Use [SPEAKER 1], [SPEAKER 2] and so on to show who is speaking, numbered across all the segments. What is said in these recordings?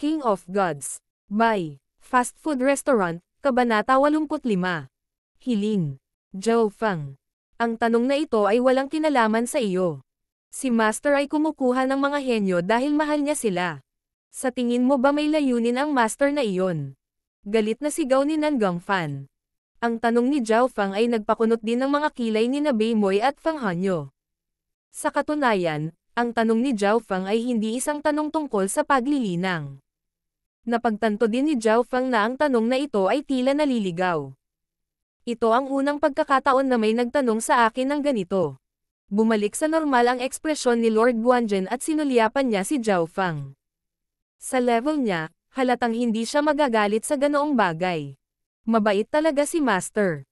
[SPEAKER 1] King of Gods. By Fast Food Restaurant, Kabanata 85. Hiling. Zhou Fang. Ang tanong na ito ay walang kinalaman sa iyo. Si Master ay kumukuha ng mga henyo dahil mahal niya sila. Sa tingin mo ba may layunin ang Master na iyon? Galit na sigaw ni Nangang Fan. Ang tanong ni Zhao Fang ay nagpakunot din ng mga kilay ni na Moy at Fang Hanyo. Sa katunayan, ang tanong ni Zhao Fang ay hindi isang tanong tungkol sa paglilinang. Napagtanto din ni Zhao Fang na ang tanong na ito ay tila naliligaw. Ito ang unang pagkakataon na may nagtanong sa akin ng ganito. Bumalik sa normal ang ekspresyon ni Lord Guanjen at sinulyapan niya si Zhao Fang. Sa level niya, halatang hindi siya magagalit sa ganoong bagay. Mabait talaga si Master.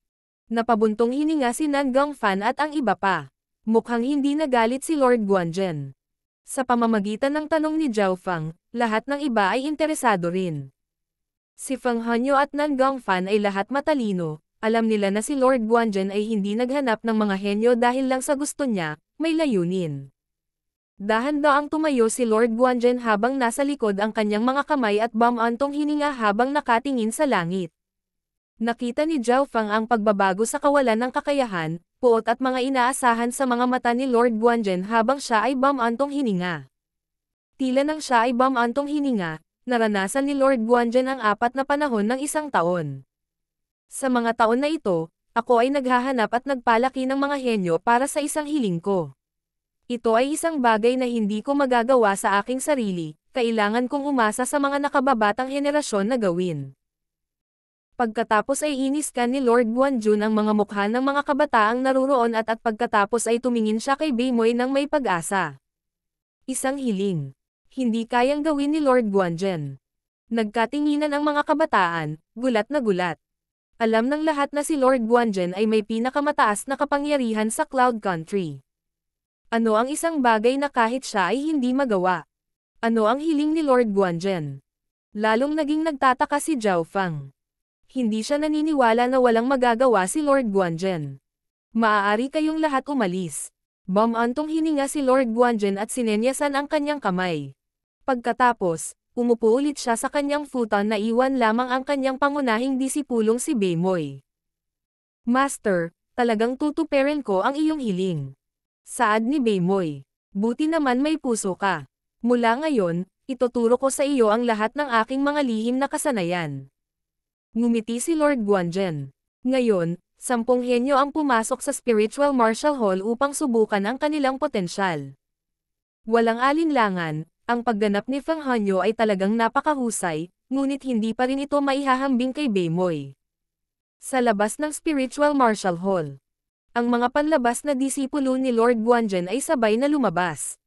[SPEAKER 1] Napabuntong hininga si Nan Fan at ang iba pa. Mukhang hindi nagalit si Lord Guanjen. Sa pamamagitan ng tanong ni Zhao Fang, lahat ng iba ay interesado rin. Si Fang Hanyo at Nangang Fan ay lahat matalino, alam nila na si Lord Guanjen ay hindi naghanap ng mga henyo dahil lang sa gusto niya, may layunin. dahan ang tumayo si Lord Guanjen habang nasa likod ang kanyang mga kamay at bamantong hininga habang nakatingin sa langit. Nakita ni Zhao Fang ang pagbabago sa kawalan ng kakayahan, puot at mga inaasahan sa mga mata ni Lord Guanjen habang siya ay bamantong hininga. Tila nang siya ay bamantong hininga, naranasan ni Lord Guanjen ang apat na panahon ng isang taon. Sa mga taon na ito, ako ay naghahanap at nagpalaki ng mga henyo para sa isang hiling ko. Ito ay isang bagay na hindi ko magagawa sa aking sarili, kailangan kong umasa sa mga nakababatang henerasyon na gawin. Pagkatapos ay inis ka ni Lord Guanjun ang mga mukha ng mga kabataang naruroon at at pagkatapos ay tumingin siya kay Baymoy ng may pag-asa. Isang hiling. Hindi kayang gawin ni Lord Guanjun. Nagkatinginan ang mga kabataan, gulat na gulat. Alam ng lahat na si Lord Guanjun ay may pinakamataas na kapangyarihan sa Cloud Country. Ano ang isang bagay na kahit siya ay hindi magawa? Ano ang hiling ni Lord Guanjun? Lalong naging nagtataka si Zhao Fang hindi siya naniniwala na walang magagawa si Lord Guanjen. Maaari kayong lahat umalis. Bamantong hininga si Lord Guanjen at sinenyasan ang kanyang kamay. Pagkatapos, umupo ulit siya sa kanyang futon na iwan lamang ang kanyang pangunahing disipulong si Bemoy. Master, talagang tutuperin ko ang iyong hiling. Saad ni Bemoy. Buti naman may puso ka. Mula ngayon, ituturo ko sa iyo ang lahat ng aking mga lihim na kasanayan. Ngumiti si Lord Guanjen. Ngayon, sampung henyo ang pumasok sa Spiritual Martial Hall upang subukan ang kanilang potensyal. Walang alinlangan, ang pagganap ni Feng Hanyo ay talagang napakahusay, ngunit hindi pa rin ito maihahambing kay Bemoy. Sa labas ng Spiritual Martial Hall, ang mga panlabas na disipulo ni Lord Guanjen ay sabay na lumabas.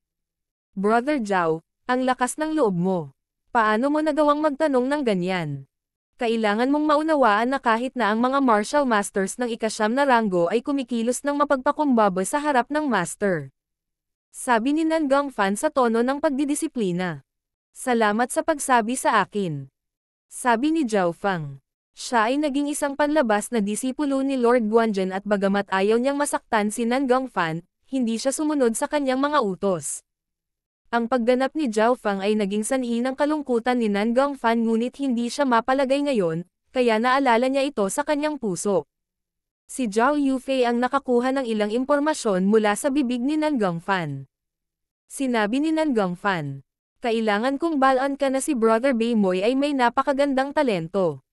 [SPEAKER 1] Brother Zhao, ang lakas ng loob mo. Paano mo nagawang magtanong ng ganyan? kailangan mong maunawaan na kahit na ang mga martial masters ng ikasyam na ranggo ay kumikilos ng mapagpakumbaba sa harap ng master. Sabi ni Nangang Fan sa tono ng pagdidisiplina. Salamat sa pagsabi sa akin. Sabi ni Zhao Fang. Siya ay naging isang panlabas na disipulo ni Lord Guanzhen at bagamat ayaw niyang masaktan si Nangang Fan, hindi siya sumunod sa kanyang mga utos. Ang pagganap ni Zhao Fang ay naging sanhi ng kalungkutan ni Nangang Fan ngunit hindi siya mapalagay ngayon, kaya naalala niya ito sa kanyang puso. Si Zhao Yufei ang nakakuha ng ilang impormasyon mula sa bibig ni Nangang Fan. Sinabi ni Nangang Fan, kailangan kong balan ka na si Brother Bay Moy ay may napakagandang talento.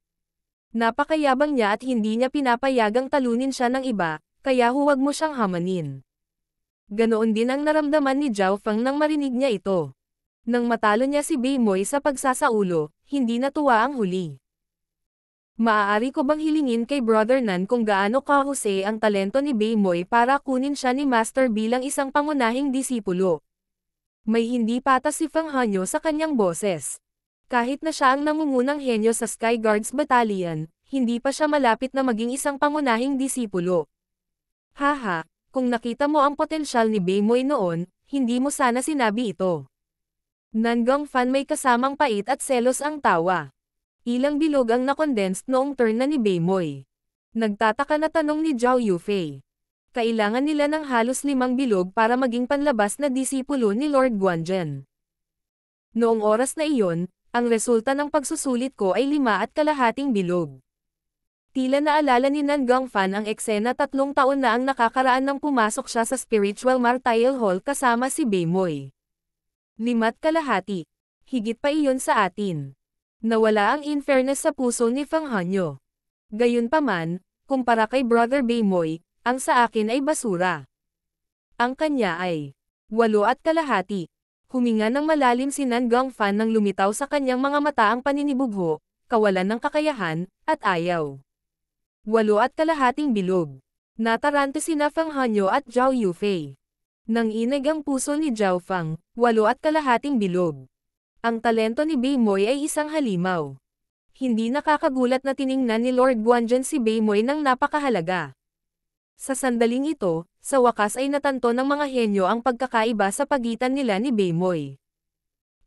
[SPEAKER 1] Napakayabang niya at hindi niya pinapayagang talunin siya ng iba, kaya huwag mo siyang hamanin. Ganoon din ang naramdaman ni Zhao Fang nang marinig niya ito. Nang matalo niya si Bimoy sa pagsasaulo, hindi natuwa ang huli. Maaari ko bang hilingin kay Brother Nan kung gaano kahuse ang talento ni Baymoy para kunin siya ni Master bilang isang pangunahing disipulo? May hindi patas si Fang Hanyo sa kanyang boses. Kahit na siya ang nangungunang henyo sa Sky Guards Battalion, hindi pa siya malapit na maging isang pangunahing disipulo. Haha, kung nakita mo ang potensyal ni Baymoy noon, hindi mo sana sinabi ito. Nanggang fan may kasamang pait at selos ang tawa. Ilang bilog ang nakondensed noong turn na ni Baymoy. Nagtataka na tanong ni Zhao Yufei. Kailangan nila ng halos limang bilog para maging panlabas na disipulo ni Lord Guanjen. Noong oras na iyon, ang resulta ng pagsusulit ko ay lima at kalahating bilog. Tila naalala ni Nangang Fan ang eksena tatlong taon na ang nakakaraan nang pumasok siya sa Spiritual Martial Hall kasama si Baymoy. Limat kalahati. Higit pa iyon sa atin. Nawala ang infairness sa puso ni Fang Hanyo. Gayunpaman, kumpara kay Brother Baymoy, ang sa akin ay basura. Ang kanya ay walo at kalahati. Huminga ng malalim si Nangang Fan nang lumitaw sa kanyang mga mata ang paninibugho, kawalan ng kakayahan, at ayaw. Walo at kalahating bilog. Natarante sina Fang Hanyo at Zhao Yufei. Nang inag ang puso ni Zhao Fang, walo at kalahating bilog. Ang talento ni Bei Moy ay isang halimaw. Hindi nakakagulat na tiningnan ni Lord Guanjan si Bei Moy ng napakahalaga. Sa sandaling ito, sa wakas ay natanto ng mga henyo ang pagkakaiba sa pagitan nila ni Bei Moy.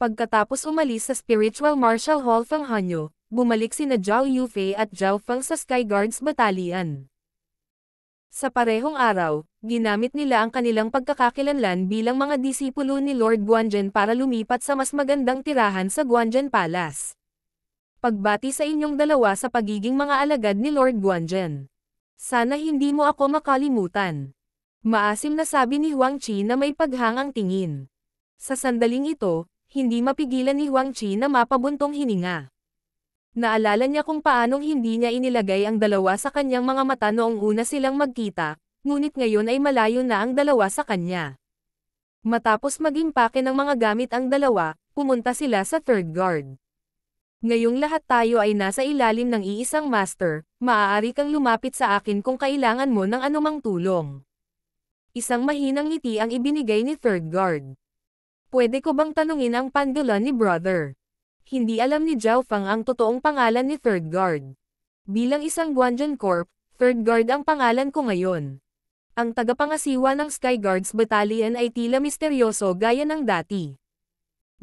[SPEAKER 1] Pagkatapos umalis sa Spiritual Martial Hall Fang Hanyo, bumalik sina Zhao Yufei at Zhao Feng sa Sky Guards Battalion. Sa parehong araw, ginamit nila ang kanilang pagkakakilanlan bilang mga disipulo ni Lord Guanjen para lumipat sa mas magandang tirahan sa Guanjen Palace. Pagbati sa inyong dalawa sa pagiging mga alagad ni Lord Guanjen. Sana hindi mo ako makalimutan. Maasim na sabi ni Huang Chi na may paghangang tingin. Sa sandaling ito, hindi mapigilan ni Huang Chi na mapabuntong hininga. Naalala niya kung paanong hindi niya inilagay ang dalawa sa kanyang mga mata noong una silang magkita, ngunit ngayon ay malayo na ang dalawa sa kanya. Matapos magimpake ng mga gamit ang dalawa, pumunta sila sa third guard. Ngayong lahat tayo ay nasa ilalim ng iisang master, maaari kang lumapit sa akin kung kailangan mo ng anumang tulong. Isang mahinang ngiti ang ibinigay ni third guard. Pwede ko bang tanungin ang pandulan ni brother? hindi alam ni Zhao Fang ang totoong pangalan ni Third Guard. Bilang isang Guanjan Corp, Third Guard ang pangalan ko ngayon. Ang tagapangasiwa ng Sky Guards Battalion ay tila misteryoso gaya ng dati.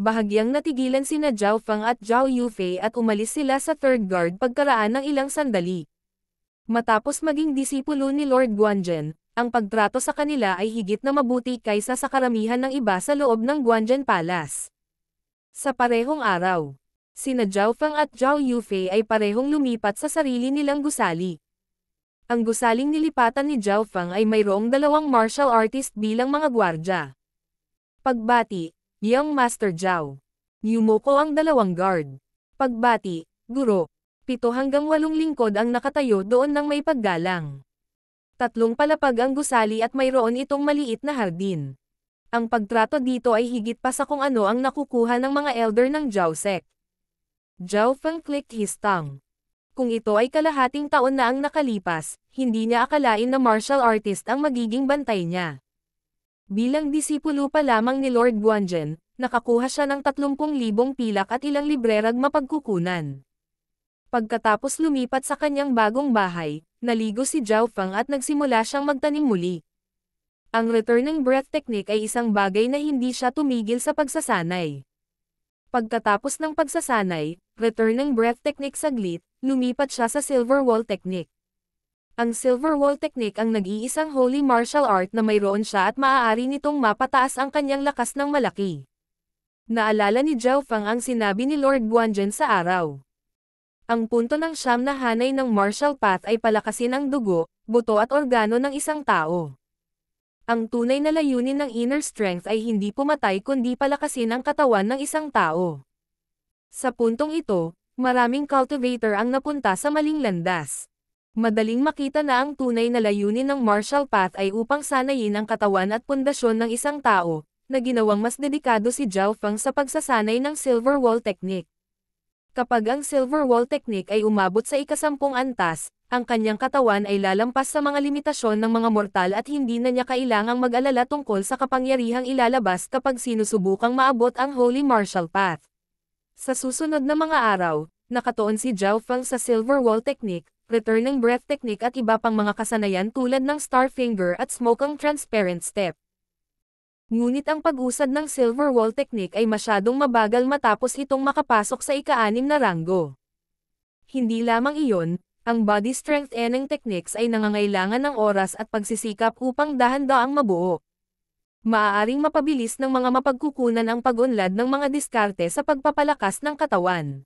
[SPEAKER 1] Bahagyang natigilan sina Zhao Fang at Zhao Yufei at umalis sila sa Third Guard pagkaraan ng ilang sandali. Matapos maging disipulo ni Lord Guanjen, ang pagtrato sa kanila ay higit na mabuti kaysa sa karamihan ng iba sa loob ng Guanjan Palace. Sa parehong araw, sina Zhao Fang at Zhao Yufei ay parehong lumipat sa sarili nilang gusali. Ang gusaling nilipatan ni Zhao Fang ay mayroong dalawang martial artist bilang mga gwardya. Pagbati, Young Master Zhao. Yumoko ang dalawang guard. Pagbati, Guro. Pito hanggang walong lingkod ang nakatayo doon ng may paggalang. Tatlong palapag ang gusali at mayroon itong maliit na hardin ang pagtrato dito ay higit pa sa kung ano ang nakukuha ng mga elder ng Jiaosek. Zhao clicked his tongue. Kung ito ay kalahating taon na ang nakalipas, hindi niya akalain na martial artist ang magiging bantay niya. Bilang disipulo pa lamang ni Lord Guanjen, nakakuha siya ng 30,000 pilak at ilang librerag mapagkukunan. Pagkatapos lumipat sa kanyang bagong bahay, naligo si Zhao Feng at nagsimula siyang magtanim muli. Ang returning breath technique ay isang bagay na hindi siya tumigil sa pagsasanay. Pagkatapos ng pagsasanay, returning breath technique saglit, lumipat siya sa silver wall technique. Ang silver wall technique ang nag-iisang holy martial art na mayroon siya at maaari nitong mapataas ang kanyang lakas ng malaki. Naalala ni Zhao Fang ang sinabi ni Lord Guanzhen sa araw. Ang punto ng siyam na hanay ng martial path ay palakasin ang dugo, buto at organo ng isang tao. Ang tunay na layunin ng inner strength ay hindi pumatay kundi palakasin ang katawan ng isang tao. Sa puntong ito, maraming cultivator ang napunta sa maling landas. Madaling makita na ang tunay na layunin ng martial path ay upang sanayin ang katawan at pundasyon ng isang tao, na ginawang mas dedikado si Zhao Feng sa pagsasanay ng silver wall technique. Kapag ang silver wall technique ay umabot sa ikasampung antas, ang kanyang katawan ay lalampas sa mga limitasyon ng mga mortal at hindi na niya kailangang mag-alala tungkol sa kapangyarihang ilalabas kapag sinusubukang maabot ang Holy Martial Path. Sa susunod na mga araw, nakatuon si Zhao Feng sa Silver Wall Technique, Returning Breath Technique at iba pang mga kasanayan tulad ng Star Finger at Smokang Transparent Step. Ngunit ang pag-usad ng Silver Wall Technique ay masyadong mabagal matapos itong makapasok sa ika-anim na ranggo. Hindi lamang iyon, ang body strength ening techniques ay nangangailangan ng oras at pagsisikap upang dahan-daang mabuo. Maaaring mapabilis ng mga mapagkukunan ang pag-unlad ng mga diskarte sa pagpapalakas ng katawan.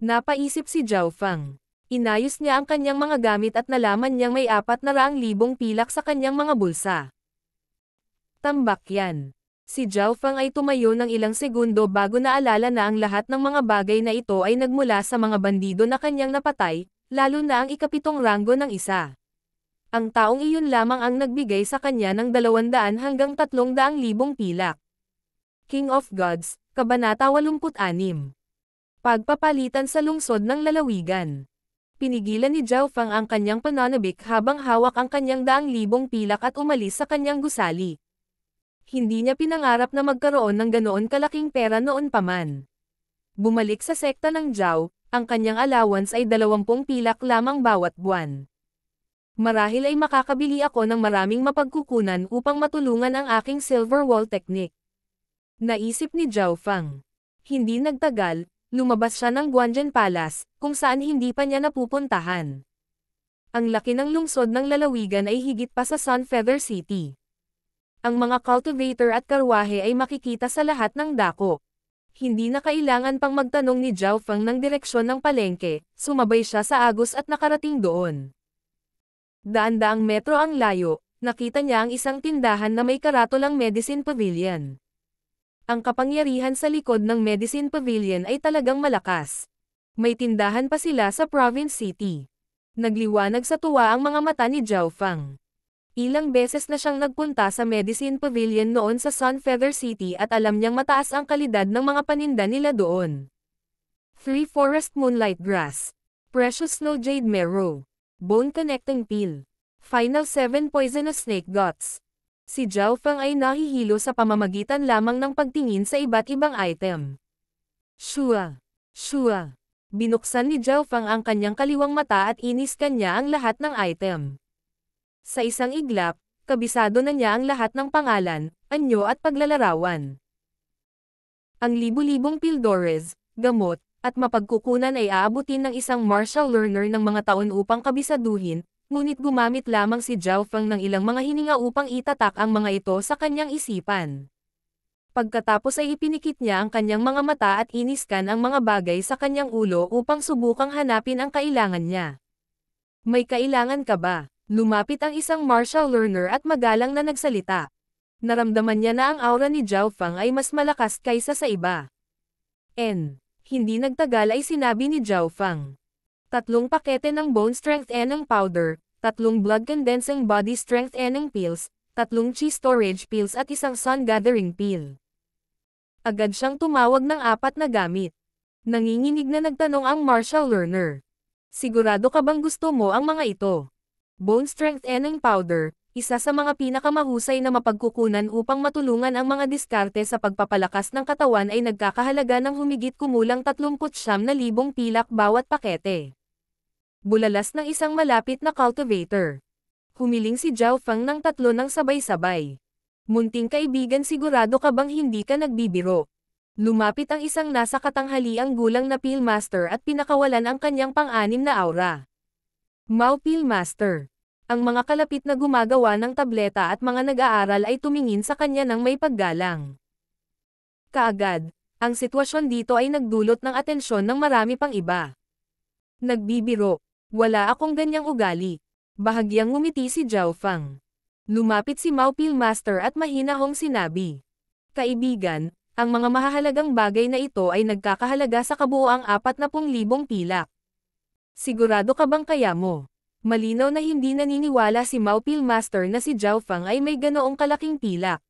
[SPEAKER 1] Napaisip si Zhao Fang. Inayos niya ang kanyang mga gamit at nalaman niyang may apat na libong pilak sa kanyang mga bulsa. Tambak yan. Si Zhao Fang ay tumayo ng ilang segundo bago naalala na ang lahat ng mga bagay na ito ay nagmula sa mga bandido na kanyang napatay, lalo na ang ikapitong ranggo ng isa. Ang taong iyon lamang ang nagbigay sa kanya ng 200 hanggang 300 libong pilak. King of Gods, Kabanata 86 Pagpapalitan sa lungsod ng lalawigan Pinigilan ni Zhao Fang ang kanyang pananabik habang hawak ang kanyang daang libong pilak at umalis sa kanyang gusali. Hindi niya pinangarap na magkaroon ng ganoon kalaking pera noon paman. Bumalik sa sekta ng Zhao, ang kanyang allowance ay 20 pilak lamang bawat buwan. Marahil ay makakabili ako ng maraming mapagkukunan upang matulungan ang aking silver wall technique. Naisip ni Zhao Fang. Hindi nagtagal, lumabas siya ng Guanjian Palace, kung saan hindi pa niya napupuntahan. Ang laki ng lungsod ng lalawigan ay higit pa sa Sun Feather City. Ang mga cultivator at karwahe ay makikita sa lahat ng dako hindi na kailangan pang magtanong ni Zhao Feng ng direksyon ng palengke, sumabay siya sa agos at nakarating doon. Daan-daang metro ang layo, nakita niya ang isang tindahan na may karatolang medicine pavilion. Ang kapangyarihan sa likod ng medicine pavilion ay talagang malakas. May tindahan pa sila sa province city. Nagliwanag sa tuwa ang mga mata ni Zhao Fang. Ilang beses na siyang nagpunta sa Medicine Pavilion noon sa Sunfeather City at alam niyang mataas ang kalidad ng mga paninda nila doon. Three Forest Moonlight Grass Precious Snow Jade Marrow Bone Connecting Peel Final 7 Poisonous Snake Guts Si Zhao Feng ay nahihilo sa pamamagitan lamang ng pagtingin sa iba't ibang item. Shua! Shua! Binuksan ni Zhao Feng ang kanyang kaliwang mata at inis kanya ang lahat ng item. Sa isang iglap, kabisado na niya ang lahat ng pangalan, anyo at paglalarawan. Ang libu-libong pildores, gamot, at mapagkukunan ay aabutin ng isang martial learner ng mga taon upang kabisaduhin, ngunit gumamit lamang si Zhao Feng ng ilang mga hininga upang itatak ang mga ito sa kanyang isipan. Pagkatapos ay ipinikit niya ang kanyang mga mata at iniskan ang mga bagay sa kanyang ulo upang subukang hanapin ang kailangan niya. May kailangan ka ba? Lumapit ang isang martial learner at magalang na nagsalita. Naramdaman niya na ang aura ni Zhao Fang ay mas malakas kaysa sa iba. N. Hindi nagtagal ay sinabi ni Zhao Fang. Tatlong pakete ng bone strength N ang powder, tatlong blood condensing body strength N ang pills, tatlong chi storage pills at isang sun gathering pill. Agad siyang tumawag ng apat na gamit. Nanginginig na nagtanong ang martial learner. Sigurado ka bang gusto mo ang mga ito? Bone Strength Eneng Powder, isa sa mga pinakamahusay na mapagkukunan upang matulungan ang mga diskarte sa pagpapalakas ng katawan ay nagkakahalaga ng humigit kumulang 39,000 pilak bawat pakete. Bulalas ng isang malapit na cultivator. Humiling si Zhao Fang ng tatlo ng sabay-sabay. Munting kaibigan sigurado ka bang hindi ka nagbibiro. Lumapit ang isang nasa katanghaliang gulang na pillmaster at pinakawalan ang kanyang pang-anim na aura. Maupil Master. Ang mga kalapit na gumagawa ng tableta at mga nag-aaral ay tumingin sa kanya ng may paggalang. Kaagad, ang sitwasyon dito ay nagdulot ng atensyon ng marami pang iba. Nagbibiro, wala akong ganyang ugali. Bahagyang ngumiti si Zhao Fang. Lumapit si Maupil Master at mahinahong sinabi. Kaibigan, ang mga mahahalagang bagay na ito ay nagkakahalaga sa kabuoang 40,000 pilak. Sigurado ka bang kaya mo? Malinaw na hindi naniniwala si Maupil Master na si Zhao Fang ay may ganoong kalaking pilak.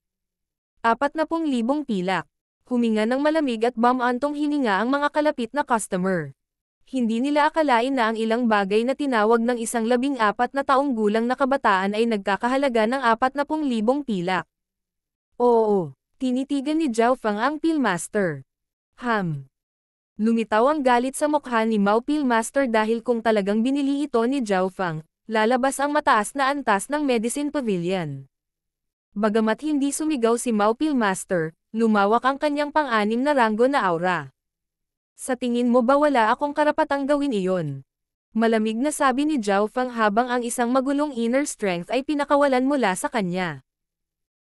[SPEAKER 1] Apat na pong libong pilak. Huminga ng malamig at bamantong hininga ang mga kalapit na customer. Hindi nila akalain na ang ilang bagay na tinawag ng isang labing apat na taong gulang na kabataan ay nagkakahalaga ng apat na pong libong pilak. Oo, tinitigan ni Zhao Fang ang Pilmaster. Ham. Lumitaw ang galit sa mukha ni Mao Master dahil kung talagang binili ito ni Zhao Fang, lalabas ang mataas na antas ng Medicine Pavilion. Bagamat hindi sumigaw si Mao Master, lumawak ang kanyang pang-anim na ranggo na aura. Sa tingin mo ba wala akong karapatang gawin iyon? Malamig na sabi ni Zhao Fang habang ang isang magulong inner strength ay pinakawalan mula sa kanya.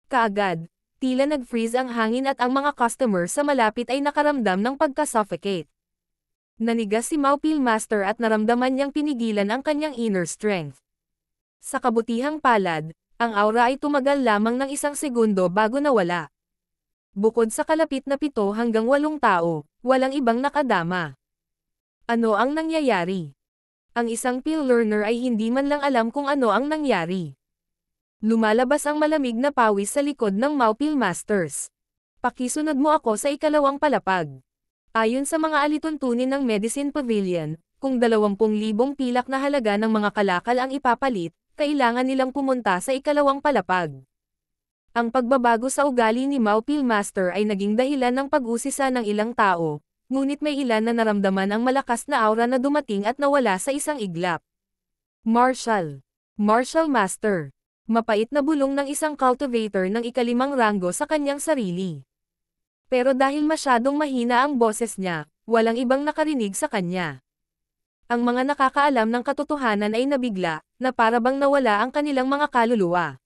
[SPEAKER 1] Kaagad, tila nag-freeze ang hangin at ang mga customer sa malapit ay nakaramdam ng pagka-suffocate. Nanigas si Maupil Master at naramdaman niyang pinigilan ang kanyang inner strength. Sa kabutihang palad, ang aura ay tumagal lamang ng isang segundo bago nawala. Bukod sa kalapit na pito hanggang walong tao, walang ibang nakadama. Ano ang nangyayari? Ang isang pill learner ay hindi man lang alam kung ano ang nangyari. Lumalabas ang malamig na pawis sa likod ng Maupil Masters. Pakisunod mo ako sa ikalawang palapag. Ayon sa mga alituntunin ng Medicine Pavilion, kung 20,000 pilak na halaga ng mga kalakal ang ipapalit, kailangan nilang pumunta sa ikalawang palapag. Ang pagbabago sa ugali ni Maupil Master ay naging dahilan ng pag-usisa ng ilang tao, ngunit may ilan na naramdaman ang malakas na aura na dumating at nawala sa isang iglap. Marshall. Marshall Master. Mapait na bulong ng isang cultivator ng ikalimang ranggo sa kanyang sarili. Pero dahil masyadong mahina ang boses niya, walang ibang nakarinig sa kanya. Ang mga nakakaalam ng katotohanan ay nabigla, na parabang nawala ang kanilang mga kaluluwa.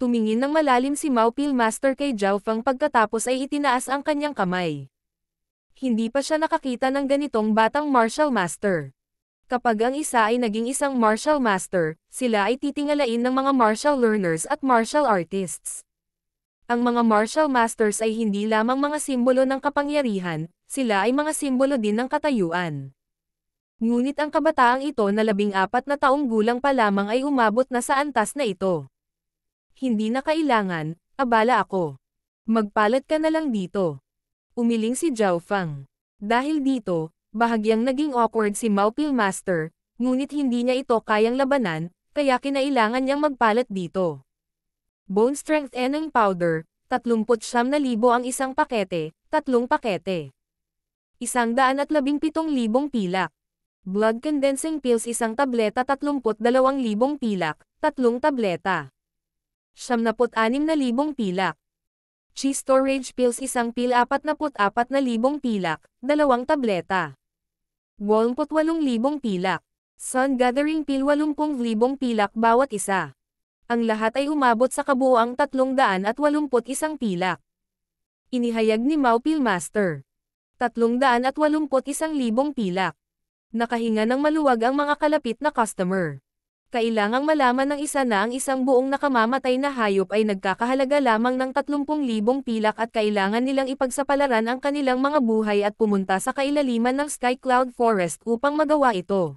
[SPEAKER 1] Tumingin ng malalim si Maupil Master kay Zhao pagkatapos ay itinaas ang kanyang kamay. Hindi pa siya nakakita ng ganitong batang martial master. Kapag ang isa ay naging isang martial master, sila ay titingalain ng mga martial learners at martial artists. Ang mga martial masters ay hindi lamang mga simbolo ng kapangyarihan, sila ay mga simbolo din ng katayuan. Ngunit ang kabataang ito na labing apat na taong gulang pa lamang ay umabot na sa antas na ito. Hindi na kailangan, abala ako. Magpalat ka na lang dito. Umiling si Zhao Fang. Dahil dito, bahagyang naging awkward si Mao Master, ngunit hindi niya ito kayang labanan, kaya kinailangan niyang magpalat dito. Bone Strength Enang Powder, 39,000 ang isang pakete, tatlong pakete. 117,000 pilak. Blood Condensing Pills isang tableta 32,000 pilak, tatlong tableta. 76,000 pilak. Cheese Storage Pills isang pil 44,000 pilak, dalawang tableta. 88,000 pilak. Sun Gathering Pill 80,000 pilak bawat isa. Ang lahat ay umabot sa kabuoang 381 pilak. Inihayag ni Mao Pillmaster. 381,000 pilak. Nakahinga ng maluwag ang mga kalapit na customer kailangang malaman ng isa na ang isang buong nakamamatay na hayop ay nagkakahalaga lamang ng 30,000 pilak at kailangan nilang ipagsapalaran ang kanilang mga buhay at pumunta sa kailaliman ng Sky Cloud Forest upang magawa ito.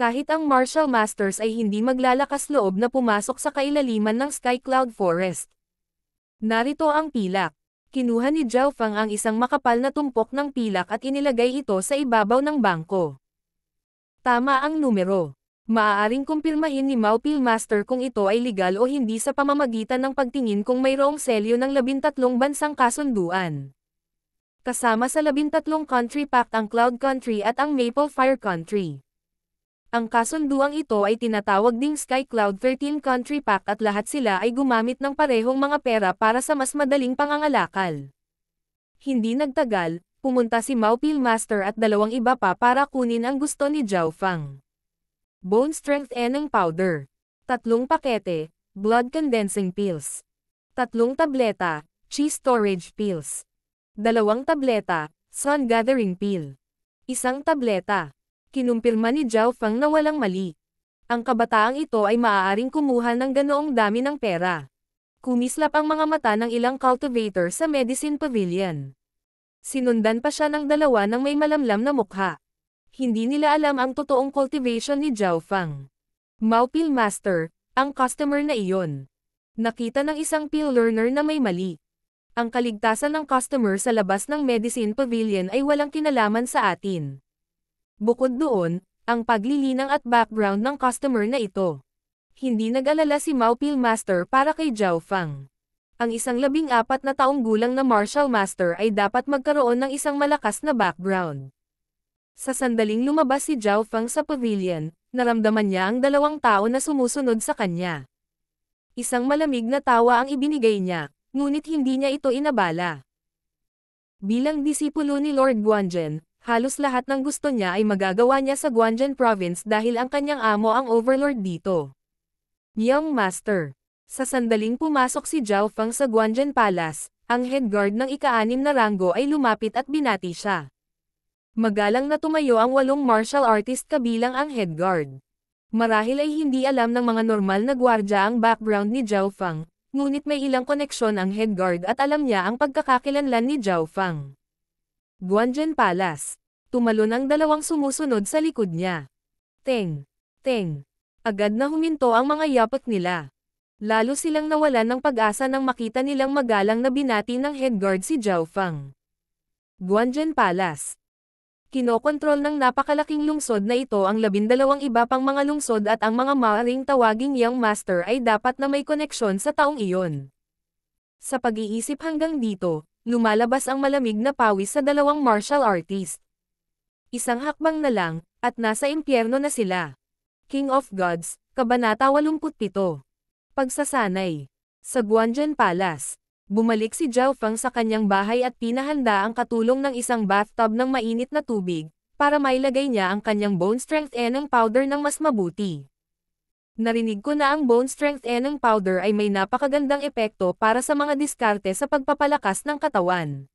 [SPEAKER 1] Kahit ang martial masters ay hindi maglalakas loob na pumasok sa kailaliman ng Sky Cloud Forest. Narito ang pilak. Kinuha ni Zhao Fang ang isang makapal na tumpok ng pilak at inilagay ito sa ibabaw ng bangko. Tama ang numero. Maaaring kumpirmahin ni Mau Master kung ito ay legal o hindi sa pamamagitan ng pagtingin kung mayroong selyo ng 13 bansang kasunduan. Kasama sa 13 country pact ang Cloud Country at ang Maple Fire Country. Ang kasunduang ito ay tinatawag ding Sky Cloud 13 Country Pact at lahat sila ay gumamit ng parehong mga pera para sa mas madaling pangangalakal. Hindi nagtagal, pumunta si Mau Master at dalawang iba pa para kunin ang gusto ni Zhao Fang. Bone Strengthening Powder. Tatlong pakete, Blood Condensing Pills. Tatlong tableta, Cheese Storage Pills. Dalawang tableta, Sun Gathering Pill. Isang tableta. Kinumpirma ni Zhao Fang na walang mali. Ang kabataang ito ay maaaring kumuha ng ganoong dami ng pera. Kumislap ang mga mata ng ilang cultivator sa Medicine Pavilion. Sinundan pa siya ng dalawa ng may malamlam na mukha hindi nila alam ang totoong cultivation ni Zhao Fang. Maupil Master, ang customer na iyon. Nakita ng isang pill learner na may mali. Ang kaligtasan ng customer sa labas ng medicine pavilion ay walang kinalaman sa atin. Bukod doon, ang paglilinang at background ng customer na ito. Hindi nag-alala si Maupil Master para kay Zhao Fang. Ang isang labing apat na taong gulang na martial master ay dapat magkaroon ng isang malakas na background. Sa sandaling lumabas si Zhao Fang sa pavilion, naramdaman niya ang dalawang tao na sumusunod sa kanya. Isang malamig na tawa ang ibinigay niya, ngunit hindi niya ito inabala. Bilang disipulo ni Lord Guanjen, halos lahat ng gusto niya ay magagawa niya sa Guanjen Province dahil ang kanyang amo ang overlord dito. Young Master Sa sandaling pumasok si Zhao Fang sa Guanjen Palace, ang head guard ng ika na ranggo ay lumapit at binati siya. Magalang na tumayo ang walong martial artist kabilang ang head guard. Marahil ay hindi alam ng mga normal na gwardya ang background ni Zhao Fang, ngunit may ilang koneksyon ang head guard at alam niya ang pagkakakilanlan ni Zhao Fang. Guanjen Palace. Tumalon ang dalawang sumusunod sa likod niya. Teng! Teng! Agad na huminto ang mga yapak nila. Lalo silang nawalan ng pag-asa nang makita nilang magalang na binati ng head guard si Zhao Fang. Guanjen Palace. Kinokontrol ng napakalaking lungsod na ito ang labindalawang iba pang mga lungsod at ang mga maaring tawaging young master ay dapat na may koneksyon sa taong iyon. Sa pag-iisip hanggang dito, lumalabas ang malamig na pawis sa dalawang martial artist. Isang hakbang na lang, at nasa impyerno na sila. King of Gods, Kabanata 87. Pagsasanay. Sa Guanjan Palace. Bumalik si Zhao Feng sa kanyang bahay at pinahanda ang katulong ng isang bathtub ng mainit na tubig, para mailagay niya ang kanyang bone strength enang powder ng mas mabuti. Narinig ko na ang bone strength enang powder ay may napakagandang epekto para sa mga diskarte sa pagpapalakas ng katawan.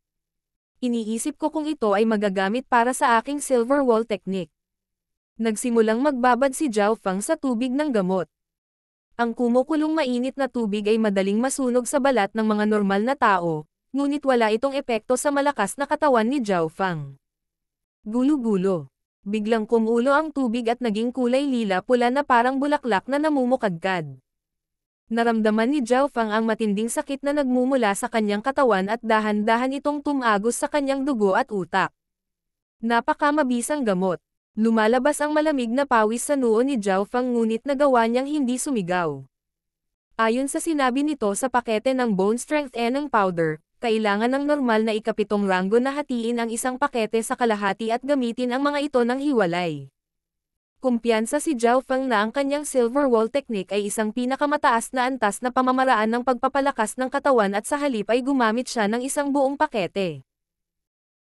[SPEAKER 1] Iniisip ko kung ito ay magagamit para sa aking silver wall technique. Nagsimulang magbabad si Zhao Feng sa tubig ng gamot. Ang kumukulong mainit na tubig ay madaling masunog sa balat ng mga normal na tao, ngunit wala itong epekto sa malakas na katawan ni Zhao Fang. Gulo-gulo. Biglang kumulo ang tubig at naging kulay lila-pula na parang bulaklak na namumukadkad. Naramdaman ni Zhao Fang ang matinding sakit na nagmumula sa kanyang katawan at dahan-dahan itong tumagos sa kanyang dugo at utak. Napakamabisang gamot. Lumalabas ang malamig na pawis sa noo ni Zhao Fang ngunit nagawa niyang hindi sumigaw. Ayon sa sinabi nito sa pakete ng Bone Strength N ng powder, kailangan ng normal na ikapitong ranggo na hatiin ang isang pakete sa kalahati at gamitin ang mga ito ng hiwalay. Kumpiyansa si Zhao Fang na ang kanyang silver wall technique ay isang pinakamataas na antas na pamamaraan ng pagpapalakas ng katawan at sa halip ay gumamit siya ng isang buong pakete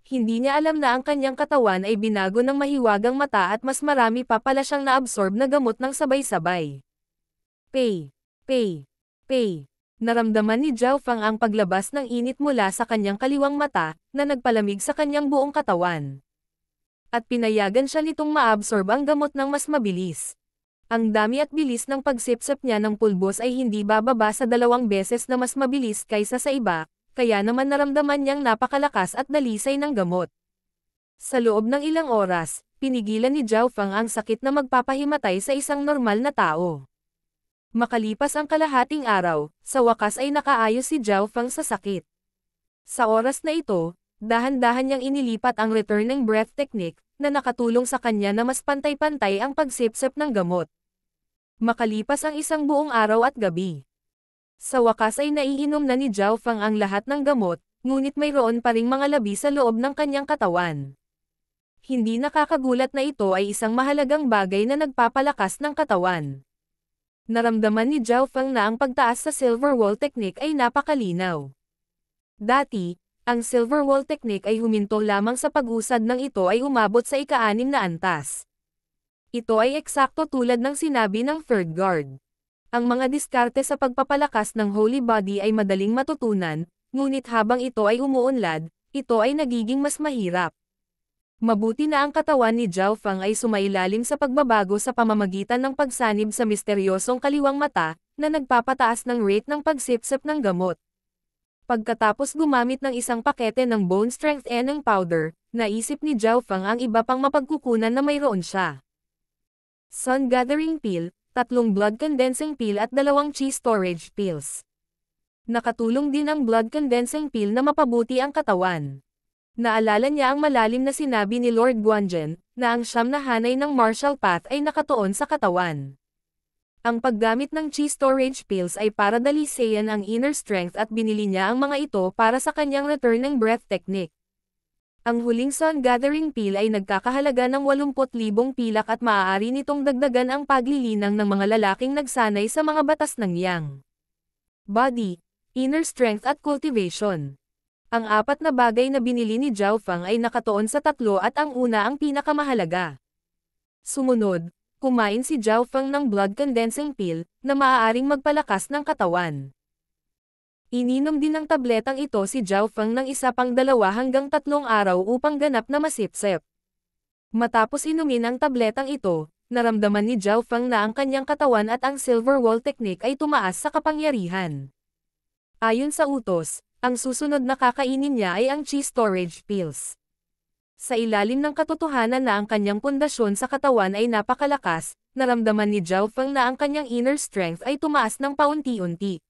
[SPEAKER 1] hindi niya alam na ang kanyang katawan ay binago ng mahiwagang mata at mas marami pa pala siyang naabsorb na gamot ng sabay-sabay. Pay! Pay! Pay! Naramdaman ni Zhao Fang ang paglabas ng init mula sa kanyang kaliwang mata, na nagpalamig sa kanyang buong katawan. At pinayagan siya nitong maabsorb ang gamot ng mas mabilis. Ang dami at bilis ng pagsipsip niya ng pulbos ay hindi bababa sa dalawang beses na mas mabilis kaysa sa iba, kaya naman naramdaman niyang napakalakas at dalisay ng gamot. Sa loob ng ilang oras, pinigilan ni Zhao Fang ang sakit na magpapahimatay sa isang normal na tao. Makalipas ang kalahating araw, sa wakas ay nakaayos si Zhao Fang sa sakit. Sa oras na ito, dahan-dahan niyang inilipat ang returning breath technique na nakatulong sa kanya na mas pantay-pantay ang pagsipsip ng gamot. Makalipas ang isang buong araw at gabi, sa wakas ay naiinom na ni Zhao Fang ang lahat ng gamot, ngunit mayroon pa ring mga labi sa loob ng kanyang katawan. Hindi nakakagulat na ito ay isang mahalagang bagay na nagpapalakas ng katawan. Naramdaman ni Zhao Fang na ang pagtaas sa Silver Wall Technique ay napakalinaw. Dati, ang Silver Wall Technique ay huminto lamang sa pag-usad ng ito ay umabot sa ika na antas. Ito ay eksakto tulad ng sinabi ng Third Guard. Ang mga diskarte sa pagpapalakas ng Holy Body ay madaling matutunan, ngunit habang ito ay umuunlad, ito ay nagiging mas mahirap. Mabuti na ang katawan ni Zhao Fang ay sumailalim sa pagbabago sa pamamagitan ng pagsanib sa misteryosong kaliwang mata, na nagpapataas ng rate ng pagsipsip ng gamot. Pagkatapos gumamit ng isang pakete ng Bone Strength N powder, naisip ni Zhao Fang ang iba pang mapagkukunan na mayroon siya. Sun Gathering Pill, tatlong blood condensing pill at dalawang cheese storage pills. Nakatulong din ang blood condensing pill na mapabuti ang katawan. Naalala niya ang malalim na sinabi ni Lord Guanjen, na ang siyam na hanay ng martial path ay nakatuon sa katawan. Ang paggamit ng cheese storage pills ay para dalisayan ang inner strength at binili niya ang mga ito para sa kanyang returning breath technique. Ang huling Sun Gathering Pill ay nagkakahalaga ng 80,000 pilak at maaari nitong dagdagan ang paglilinang ng mga lalaking nagsanay sa mga batas ng Yang. Body, Inner Strength at Cultivation Ang apat na bagay na binili ni Zhao Fang ay nakatuon sa tatlo at ang una ang pinakamahalaga. Sumunod, kumain si Zhao Fang ng blood condensing pill na maaaring magpalakas ng katawan. Ininom din ng tabletang ito si Zhao Feng ng isa pang dalawa hanggang tatlong araw upang ganap na masipsip. Matapos inumin ang tabletang ito, naramdaman ni Zhao Feng na ang kanyang katawan at ang silver wall technique ay tumaas sa kapangyarihan. Ayon sa utos, ang susunod na kakainin niya ay ang cheese storage pills. Sa ilalim ng katotohanan na ang kanyang pundasyon sa katawan ay napakalakas, naramdaman ni Zhao Feng na ang kanyang inner strength ay tumaas ng paunti-unti.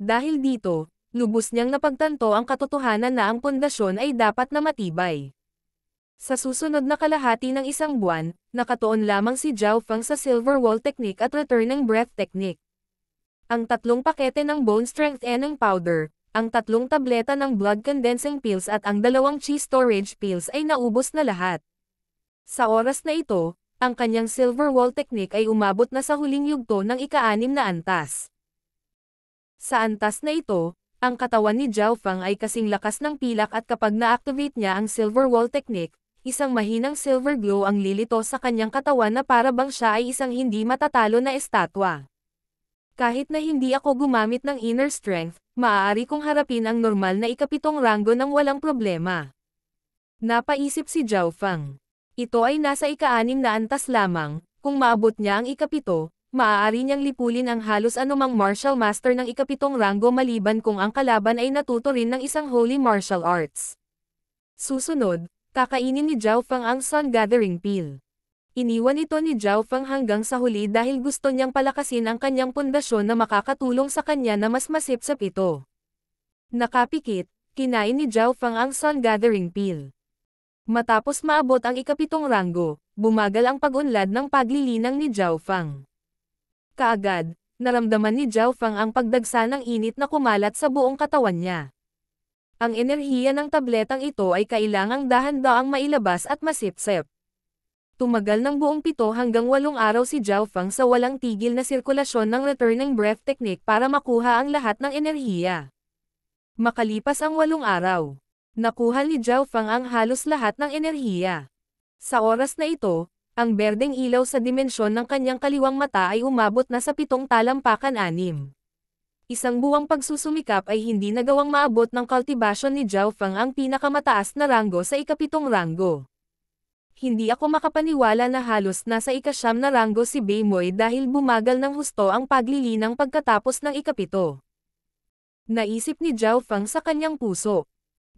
[SPEAKER 1] Dahil dito, lubos niyang napagtanto ang katotohanan na ang pundasyon ay dapat na matibay. Sa susunod na kalahati ng isang buwan, nakatuon lamang si Zhao Fang sa Silver Wall Technique at Returning Breath Technique. Ang tatlong pakete ng Bone Strength N powder, ang tatlong tableta ng Blood Condensing Pills at ang dalawang Chi Storage Pills ay naubos na lahat. Sa oras na ito, ang kanyang Silver Wall Technique ay umabot na sa huling yugto ng ika na antas. Sa antas na ito, ang katawan ni Zhao Fang ay kasing lakas ng pilak at kapag na-activate niya ang Silver Wall Technique, isang mahinang silver glow ang lilito sa kanyang katawan na para bang siya ay isang hindi matatalo na estatwa. Kahit na hindi ako gumamit ng inner strength, maaari kong harapin ang normal na ikapitong ranggo ng walang problema. Napaisip si Zhao Fang. Ito ay nasa ika na antas lamang, kung maabot niya ang ikapito, maaari niyang lipulin ang halos anumang martial master ng ikapitong ranggo maliban kung ang kalaban ay natuto rin ng isang holy martial arts. Susunod, kakainin ni Zhao Fang ang Sun Gathering Pill. Iniwan ito ni Zhao Fang hanggang sa huli dahil gusto niyang palakasin ang kanyang pundasyon na makakatulong sa kanya na mas masipsap ito. Nakapikit, kinain ni Zhao Fang ang Sun Gathering Pill. Matapos maabot ang ikapitong ranggo, bumagal ang pag-unlad ng paglilinang ni Zhao Fang. Kaagad, naramdaman ni Zhao Fang ang pagdagsa ng init na kumalat sa buong katawan niya. Ang enerhiya ng tabletang ito ay kailangang dahan-daang mailabas at masipsip. Tumagal ng buong pito hanggang walong araw si Zhao Fang sa walang tigil na sirkulasyon ng returning breath technique para makuha ang lahat ng enerhiya. Makalipas ang walong araw, nakuha ni Zhao Fang ang halos lahat ng enerhiya. Sa oras na ito, ang berdeng ilaw sa dimensyon ng kanyang kaliwang mata ay umabot na sa pitong talampakan anim. Isang buwang pagsusumikap ay hindi nagawang maabot ng cultivation ni Zhao Fang ang pinakamataas na ranggo sa ikapitong ranggo. Hindi ako makapaniwala na halos nasa ikasyam na ranggo si Baymoy dahil bumagal ng husto ang paglilinang pagkatapos ng ikapito. Naisip ni Zhao Fang sa kanyang puso.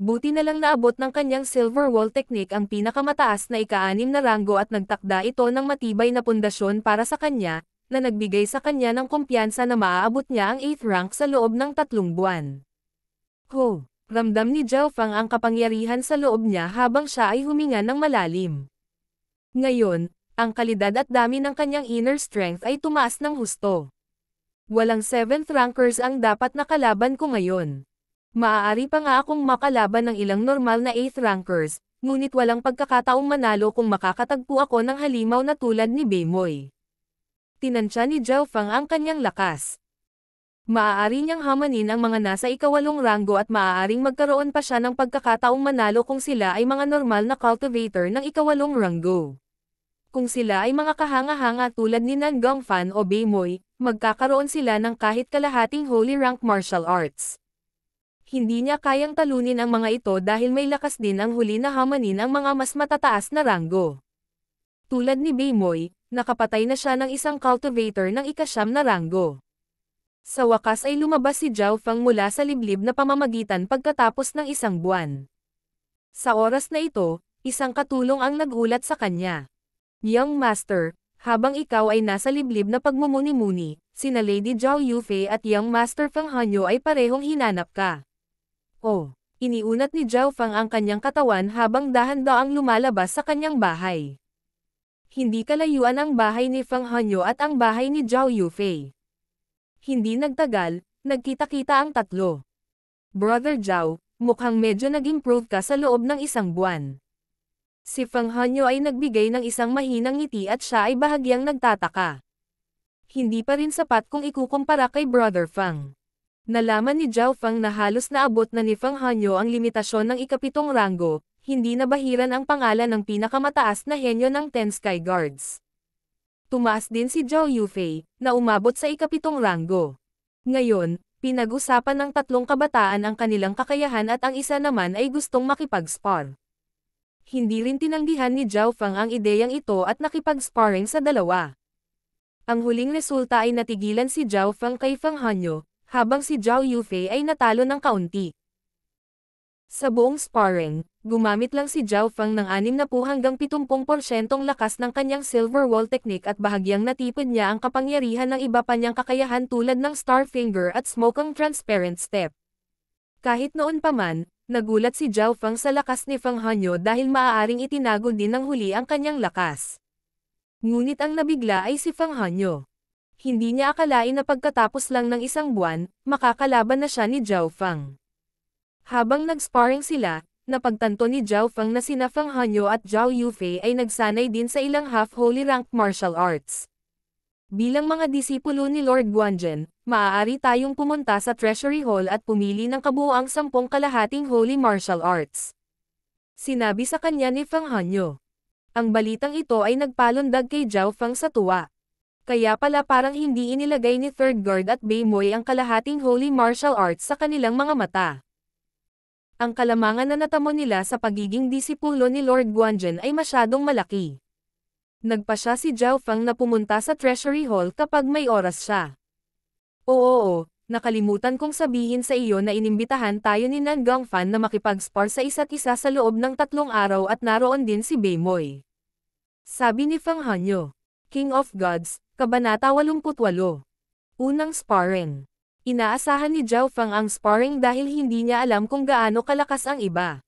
[SPEAKER 1] Buti na lang naabot ng kanyang silver wall technique ang pinakamataas na ika ikaanim na ranggo at nagtakda ito ng matibay na pundasyon para sa kanya, na nagbigay sa kanya ng kumpiyansa na maaabot niya ang 8th rank sa loob ng tatlong buwan. Ho! Ramdam ni Fang ang kapangyarihan sa loob niya habang siya ay huminga ng malalim. Ngayon, ang kalidad at dami ng kanyang inner strength ay tumaas ng husto. Walang 7th rankers ang dapat nakalaban ko ngayon. Maaari pa nga akong makalaban ng ilang normal na 8th rankers, ngunit walang pagkakataong manalo kung makakatagpo ako ng halimaw na tulad ni Beimoy. Tinansya ni Zhao Fang ang kanyang lakas. Maaari niyang hamanin ang mga nasa ikawalong ranggo at maaaring magkaroon pa siya ng pagkakataong manalo kung sila ay mga normal na cultivator ng ikawalong ranggo. Kung sila ay mga kahanga-hanga tulad ni Nangong Fan o Beimoy, magkakaroon sila ng kahit kalahating Holy Rank Martial Arts hindi niya kayang talunin ang mga ito dahil may lakas din ang huli na hamanin ang mga mas matataas na ranggo. Tulad ni Baymoy, nakapatay na siya ng isang cultivator ng ikasyam na ranggo. Sa wakas ay lumabas si Zhao Fang mula sa liblib na pamamagitan pagkatapos ng isang buwan. Sa oras na ito, isang katulong ang nagulat sa kanya. Young Master, habang ikaw ay nasa liblib na pagmumuni-muni, sina Lady Zhao Yufei at Young Master Fang Hanyo ay parehong hinanap ka. Oh, iniunat ni Zhao Fang ang kanyang katawan habang dahan-daang lumalabas sa kanyang bahay. Hindi kalayuan ang bahay ni Fang Hanyo at ang bahay ni Zhao Yufei. Hindi nagtagal, nagkita-kita ang tatlo. Brother Zhao, mukhang medyo nag-improve ka sa loob ng isang buwan. Si Fang Hanyo ay nagbigay ng isang mahinang ngiti at siya ay bahagyang nagtataka. Hindi pa rin sapat kung ikukumpara kay Brother Fang. Nalaman ni Zhao Fang na halos naabot na ni Fang Hanyo ang limitasyon ng ikapitong ranggo, hindi nabahiran ang pangalan ng pinakamataas na henyo ng Ten Sky Guards. Tumaas din si Zhao Yufei, na umabot sa ikapitong ranggo. Ngayon, pinag-usapan ng tatlong kabataan ang kanilang kakayahan at ang isa naman ay gustong makipag-spar. Hindi rin tinanggihan ni Zhao Fang ang ideyang ito at nakipag-sparring sa dalawa. Ang huling resulta ay natigilan si Zhao Fang kay Fang Hanyo, habang si Zhao Yufei ay natalo ng kaunti. Sa buong sparring, gumamit lang si Zhao Fang ng 60 hanggang 70% lakas ng kanyang silver wall technique at bahagyang natipid niya ang kapangyarihan ng iba pa niyang kakayahan tulad ng star finger at smoking transparent step. Kahit noon pa man, nagulat si Zhao Fang sa lakas ni Fang Hanyo dahil maaaring itinago din ng huli ang kanyang lakas. Ngunit ang nabigla ay si Fang Hanyo hindi niya akalain na pagkatapos lang ng isang buwan, makakalaban na siya ni Zhao Fang. Habang nag-sparring sila, napagtanto ni Zhao Fang na sina Fang Hanyo at Zhao Yufei ay nagsanay din sa ilang half-holy rank martial arts. Bilang mga disipulo ni Lord Guanjen, maaari tayong pumunta sa Treasury Hall at pumili ng kabuoang sampung kalahating holy martial arts. Sinabi sa kanya ni Fang Hanyo. Ang balitang ito ay nagpalundag kay Zhao Fang sa tuwa. Kaya pala parang hindi inilagay ni Third Guard at Baymoy ang kalahating Holy Martial Arts sa kanilang mga mata. Ang kalamangan na natamo nila sa pagiging disipulo ni Lord Guanjen ay masyadong malaki. Nagpa siya si Zhao Fang na pumunta sa Treasury Hall kapag may oras siya. Oo, oo, nakalimutan kong sabihin sa iyo na inimbitahan tayo ni Nangang Fan na makipag-spar sa isa't isa sa loob ng tatlong araw at naroon din si Baymoy. Sabi ni Fang Hanyo, King of Gods, Kabanata 88. Unang sparring. Inaasahan ni Zhao Fang ang sparring dahil hindi niya alam kung gaano kalakas ang iba.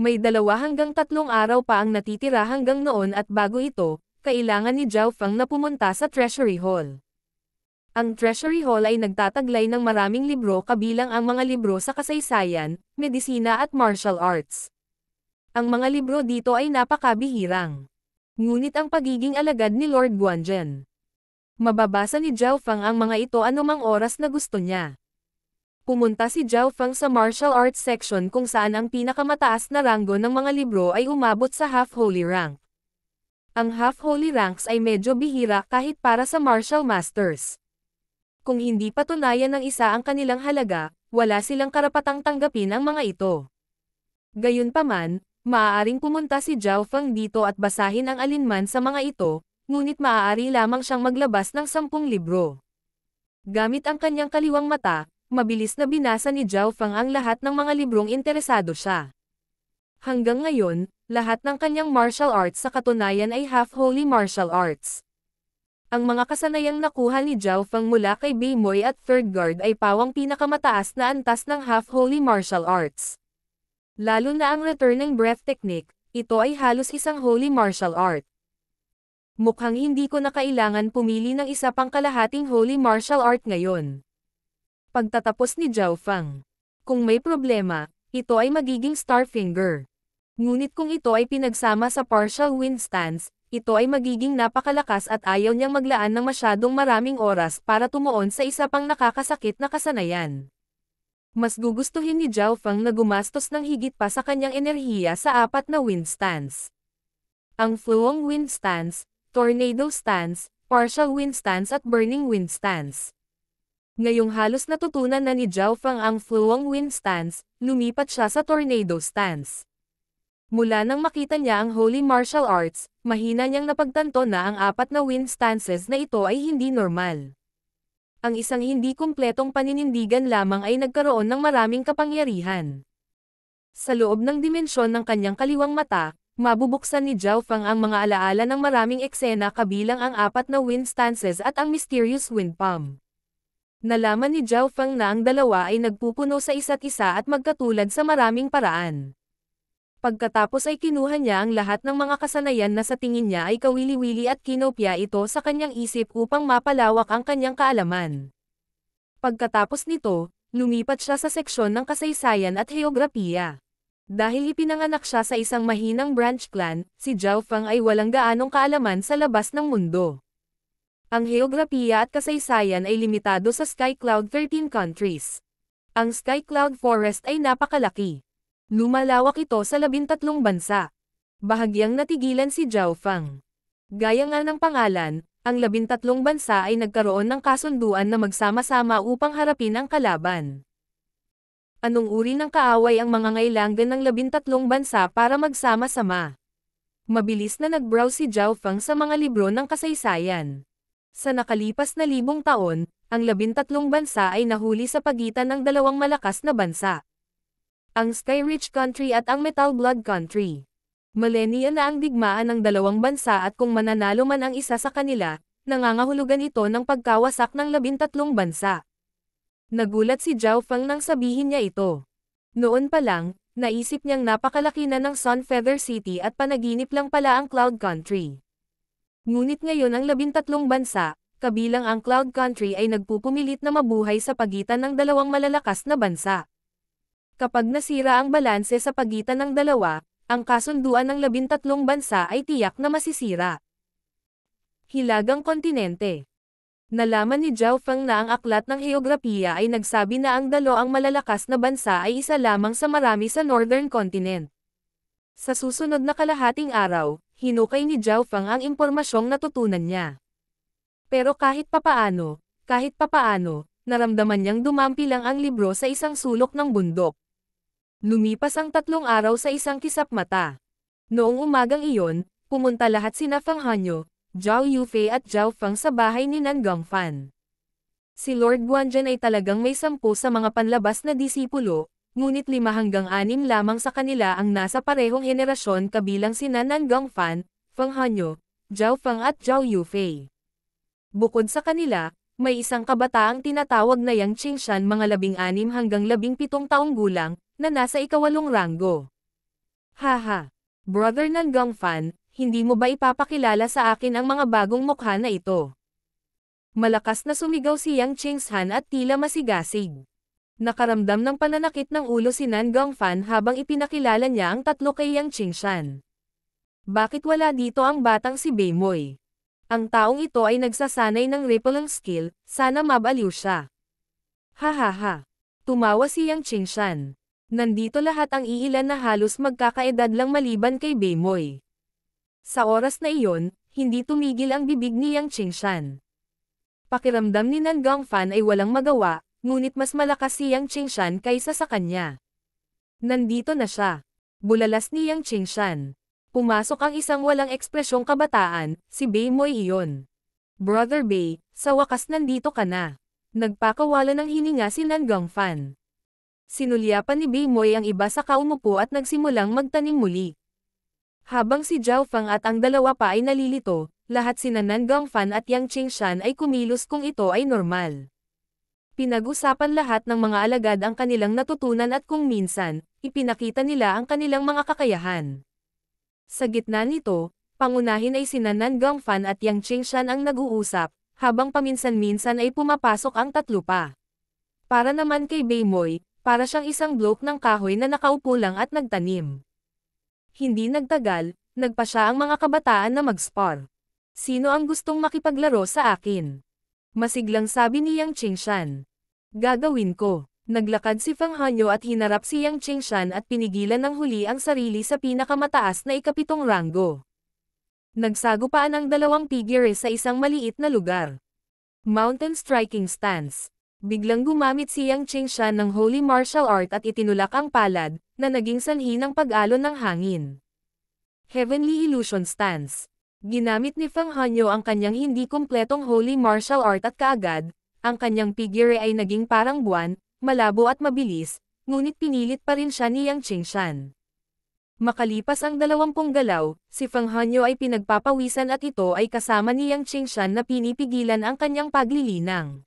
[SPEAKER 1] May dalawa hanggang tatlong araw pa ang natitira hanggang noon at bago ito, kailangan ni Zhao Fang na pumunta sa Treasury Hall. Ang Treasury Hall ay nagtataglay ng maraming libro kabilang ang mga libro sa kasaysayan, medisina at martial arts. Ang mga libro dito ay napakabihirang. Ngunit ang pagiging alagad ni Lord Guanzhen Mababasa ni Zhao Fang ang mga ito anumang oras na gusto niya. Pumunta si Zhao Fang sa martial arts section kung saan ang pinakamataas na ranggo ng mga libro ay umabot sa half-holy rank. Ang half-holy ranks ay medyo bihira kahit para sa martial masters. Kung hindi patunayan ng isa ang kanilang halaga, wala silang karapatang tanggapin ang mga ito. Gayunpaman, maaaring pumunta si Zhao Fang dito at basahin ang alinman sa mga ito, ngunit maaari lamang siyang maglabas ng sampung libro. Gamit ang kanyang kaliwang mata, mabilis na binasa ni Zhao Fang ang lahat ng mga librong interesado siya. Hanggang ngayon, lahat ng kanyang martial arts sa katunayan ay half-holy martial arts. Ang mga kasanayang nakuha ni Zhao Fang mula kay Bimoy at Third Guard ay pawang pinakamataas na antas ng half-holy martial arts. Lalo na ang returning breath technique, ito ay halos isang holy martial art. Mukhang hindi ko na kailangan pumili ng isa pang kalahating holy martial art ngayon. Pagtatapos ni Zhao Fang. Kung may problema, ito ay magiging starfinger. Ngunit kung ito ay pinagsama sa partial wind stance, ito ay magiging napakalakas at ayaw niyang maglaan ng masyadong maraming oras para tumuon sa isa pang nakakasakit na kasanayan. Mas gugustuhin ni Zhao Fang na gumastos ng higit pa sa kanyang enerhiya sa apat na wind stance. Ang fluong wind stance, tornado stance, partial wind stance at burning wind stance. Ngayong halos natutunan na ni Zhao Fang ang fluong wind stance, lumipat siya sa tornado stance. Mula nang makita niya ang Holy Martial Arts, mahina niyang napagtanto na ang apat na wind stances na ito ay hindi normal. Ang isang hindi kumpletong paninindigan lamang ay nagkaroon ng maraming kapangyarihan. Sa loob ng dimensyon ng kanyang kaliwang mata, Mabubuksan ni Zhao Fang ang mga alaala ng maraming eksena kabilang ang apat na wind stances at ang mysterious wind palm. Nalaman ni Zhao Fang na ang dalawa ay nagpupuno sa isa't isa at magkatulad sa maraming paraan. Pagkatapos ay kinuha niya ang lahat ng mga kasanayan na sa tingin niya ay kawili-wili at kinopya ito sa kanyang isip upang mapalawak ang kanyang kaalaman. Pagkatapos nito, lumipat siya sa seksyon ng kasaysayan at heograpiya. Dahil ipinanganak siya sa isang mahinang branch clan, si Zhao Fang ay walang gaanong kaalaman sa labas ng mundo. Ang heograpiya at kasaysayan ay limitado sa Sky Cloud 13 countries. Ang Sky Cloud Forest ay napakalaki. Lumalawak ito sa labintatlong bansa. Bahagyang natigilan si Zhao Fang. Gaya nga ng pangalan, ang labintatlong bansa ay nagkaroon ng kasunduan na magsama-sama upang harapin ang kalaban anong uri ng kaaway ang mga ngailangan ng labintatlong bansa para magsama-sama. Mabilis na nag-browse si Zhao Fang sa mga libro ng kasaysayan. Sa nakalipas na libong taon, ang labintatlong bansa ay nahuli sa pagitan ng dalawang malakas na bansa. Ang Sky-Rich Country at ang Metal Blood Country. Millennia na ang digmaan ng dalawang bansa at kung mananalo man ang isa sa kanila, nangangahulugan ito ng pagkawasak ng labintatlong bansa. Nagulat si Zhao Fang nang sabihin niya ito. Noon pa lang, naisip niyang napakalaki na ng Sun Feather City at panaginip lang pala ang Cloud Country. Ngunit ngayon ang labintatlong bansa, kabilang ang Cloud Country ay nagpupumilit na mabuhay sa pagitan ng dalawang malalakas na bansa. Kapag nasira ang balanse sa pagitan ng dalawa, ang kasunduan ng labintatlong bansa ay tiyak na masisira. Hilagang kontinente Nalaman ni Zhao Feng na ang aklat ng heograpiya ay nagsabi na ang dalo ang malalakas na bansa ay isa lamang sa marami sa northern continent. Sa susunod na kalahating araw, hinukay ni Zhao Feng ang impormasyong natutunan niya. Pero kahit papaano, kahit papaano, naramdaman niyang dumampi lang ang libro sa isang sulok ng bundok. Lumipas ang tatlong araw sa isang kisap mata. Noong umagang iyon, pumunta lahat sina Fang Hanyo, Zhao Yufei at Zhao Fang sa bahay ni Nangang Fan. Si Lord Guanjan ay talagang may sampu sa mga panlabas na disipulo, ngunit lima hanggang anim lamang sa kanila ang nasa parehong henerasyon kabilang si Nangang Fan, Fang Hanyo, Zhao Fang at Zhao Yufei. Bukod sa kanila, may isang kabataang tinatawag na Yang Qingshan mga labing-anim hanggang labing-pitong taong gulang, na nasa ikawalong ranggo. Haha! Brother Nangang Fan, hindi mo ba ipapakilala sa akin ang mga bagong mukha na ito? Malakas na sumigaw si Yang Chingshan at tila masigasig. Nakaramdam ng pananakit ng ulo si Nan Gongfan habang ipinakilala niya ang tatlo kay Yang Chingshan. Bakit wala dito ang batang si Beimoy? Ang taong ito ay nagsasanay ng rippling skill, sana mabaliw siya. Hahaha. Tumawa si Yang Chingshan. Nandito lahat ang iilan na halos magkakaedad lang maliban kay Beimoy. Sa oras na iyon, hindi tumigil ang bibig ni Yang Qingshan. Pakiramdam ni Nangang Fan ay walang magawa, ngunit mas malakas si Yang Qingshan kaysa sa kanya. Nandito na siya. Bulalas ni Yang Qingshan. Pumasok ang isang walang ekspresyong kabataan, si Bei Moy iyon. Brother Bei, sa wakas nandito ka na. Nagpakawala ng hininga si Nangang Fan. Sinulyapan ni Bei Moy ang iba sa kaumupo at nagsimulang magtanim muli. Habang si Zhao Fang at ang dalawa pa ay nalilito, lahat sina Nangang Fan at Yang Qingshan ay kumilos kung ito ay normal. Pinag-usapan lahat ng mga alagad ang kanilang natutunan at kung minsan, ipinakita nila ang kanilang mga kakayahan. Sa gitna nito, pangunahin ay sina Nangang Fan at Yang Qingshan ang nag-uusap, habang paminsan-minsan ay pumapasok ang tatlo pa. Para naman kay Baymoy, para siyang isang bloke ng kahoy na nakaupo lang at nagtanim. Hindi nagtagal, nagpa siya ang mga kabataan na mag-spar. Sino ang gustong makipaglaro sa akin? Masiglang sabi ni Yang Qingshan. Gagawin ko. Naglakad si Fang Hanyo at hinarap si Yang Qingshan at pinigilan ng huli ang sarili sa pinakamataas na ikapitong ranggo. Nagsagupaan ang dalawang tigre sa isang maliit na lugar. Mountain Striking Stance biglang gumamit si Yang Qingshan ng Holy Martial Art at itinulak ang palad, na naging sanhi ng pag-alon ng hangin. Heavenly Illusion Stance Ginamit ni Fang Hanyo ang kanyang hindi kumpletong Holy Martial Art at kaagad, ang kanyang figure ay naging parang buwan, malabo at mabilis, ngunit pinilit pa rin siya ni Yang Qingshan. Makalipas ang dalawampung galaw, si Fang Hanyo ay pinagpapawisan at ito ay kasama ni Yang Qingshan na pinipigilan ang kanyang paglilinang.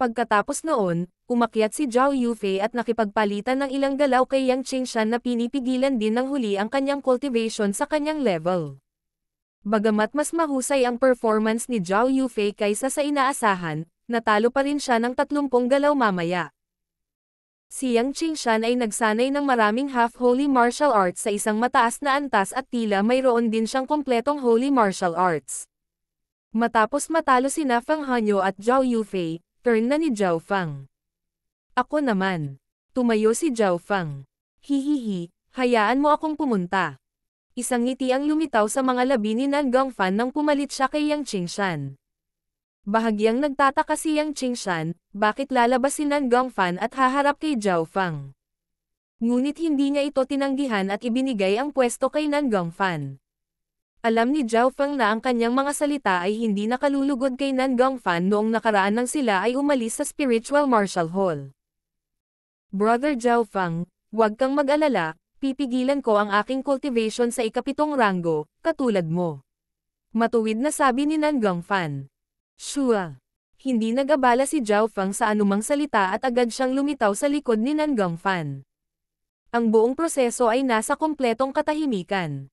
[SPEAKER 1] Pagkatapos noon, umakyat si Zhao Yufei at nakipagpalitan ng ilang galaw kay Yang Qingshan na pinipigilan din ng huli ang kanyang cultivation sa kanyang level. Bagamat mas mahusay ang performance ni Zhao Yufei kaysa sa inaasahan, natalo pa rin siya ng 30 galaw mamaya. Si Yang Qingshan ay nagsanay ng maraming half-holy martial arts sa isang mataas na antas at tila mayroon din siyang kompletong holy martial arts. Matapos matalo si Fang Hanyo at Zhao Yufei, Turn na ni Zhao Fang. Ako naman. Tumayo si Zhao Fang. Hihihi, hayaan mo akong pumunta. Isang ngiti ang lumitaw sa mga labi ni Nangang Fan nang pumalit siya kay Yang Qingshan. Bahagyang nagtataka si Yang Qingshan, bakit lalabas si Nangang Fan at haharap kay Zhao Fang. Ngunit hindi niya ito tinanggihan at ibinigay ang pwesto kay Nangang Fan. Alam ni Zhao Feng na ang kanyang mga salita ay hindi nakalulugod kay Nan Gongfan noong nakaraan nang sila ay umalis sa Spiritual Martial Hall. Brother Zhao Feng, huwag kang mag-alala, pipigilan ko ang aking cultivation sa ikapitong ranggo, katulad mo. Matuwid na sabi ni Nan Gongfan. Shua. Hindi nag-abala si Zhao Feng sa anumang salita at agad siyang lumitaw sa likod ni Nan Gongfan. Ang buong proseso ay nasa kompletong katahimikan.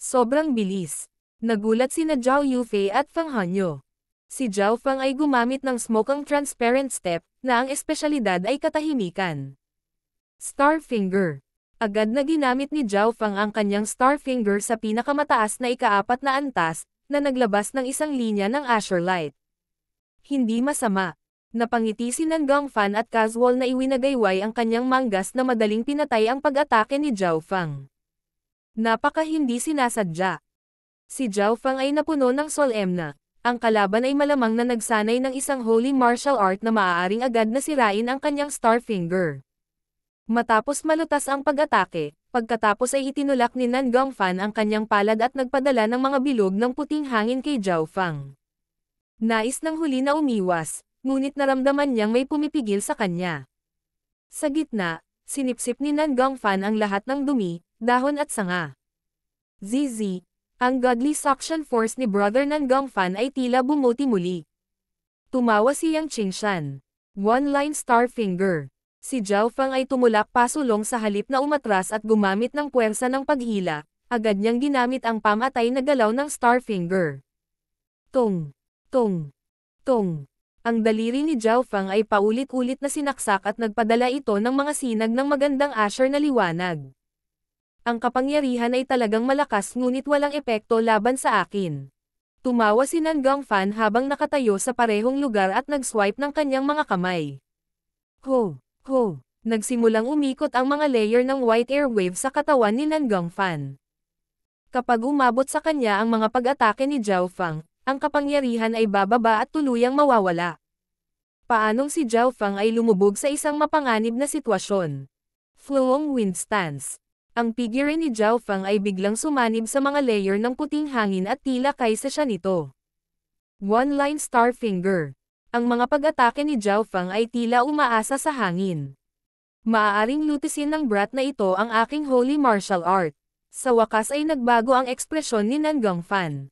[SPEAKER 1] Sobrang bilis. Nagulat sina Zhao Yufei at Fang Hanyo. Si Zhao Fang ay gumamit ng smokang transparent step na ang espesyalidad ay katahimikan. Star Finger. Agad na ginamit ni Zhao Fang ang kanyang star finger sa pinakamataas na ikaapat na antas na naglabas ng isang linya ng Azure Light. Hindi masama. Napangiti si Nanggang Fan at casual na iwinagayway ang kanyang manggas na madaling pinatay ang pag-atake ni Zhao Fang. Napaka hindi sinasadya. Si Zhao Fang ay napuno ng solemna. Ang kalaban ay malamang na nagsanay ng isang holy martial art na maaaring agad na sirain ang kanyang star finger. Matapos malutas ang pag-atake, pagkatapos ay itinulak ni Nan Gongfan ang kanyang palad at nagpadala ng mga bilog ng puting hangin kay Zhao Fang. Nais ng huli na umiwas, ngunit naramdaman niyang may pumipigil sa kanya. Sa gitna, sinipsip ni Nan Gongfan ang lahat ng dumi, dahon at sanga. ZZ, ang godly suction force ni Brother Nanggang Fan ay tila bumuti muli. Tumawa si Yang Qingshan. One-line star finger. Si Zhao Fang ay tumulak pasulong sa halip na umatras at gumamit ng puwersa ng paghila, agad niyang ginamit ang pamatay na galaw ng star finger. Tong, tong, tong. Ang daliri ni Zhao Fang ay paulit-ulit na sinaksak at nagpadala ito ng mga sinag ng magandang asher na liwanag. Ang kapangyarihan ay talagang malakas ngunit walang epekto laban sa akin. Tumawa si Nanggang Fan habang nakatayo sa parehong lugar at nag-swipe ng kanyang mga kamay. Ho! Ho! Nagsimulang umikot ang mga layer ng white airwave sa katawan ni Nanggang Fan. Kapag umabot sa kanya ang mga pag-atake ni Zhao Fang, ang kapangyarihan ay bababa at tuluyang mawawala paanong si Zhao Fang ay lumubog sa isang mapanganib na sitwasyon. Flowong wind stance. Ang figure ni Zhao Fang ay biglang sumanib sa mga layer ng puting hangin at tila kaysa siya nito. One Line Star Finger Ang mga pag-atake ni Zhao Fang ay tila umaasa sa hangin. Maaaring lutisin ng brat na ito ang aking holy martial art. Sa wakas ay nagbago ang ekspresyon ni Nanggang Fan.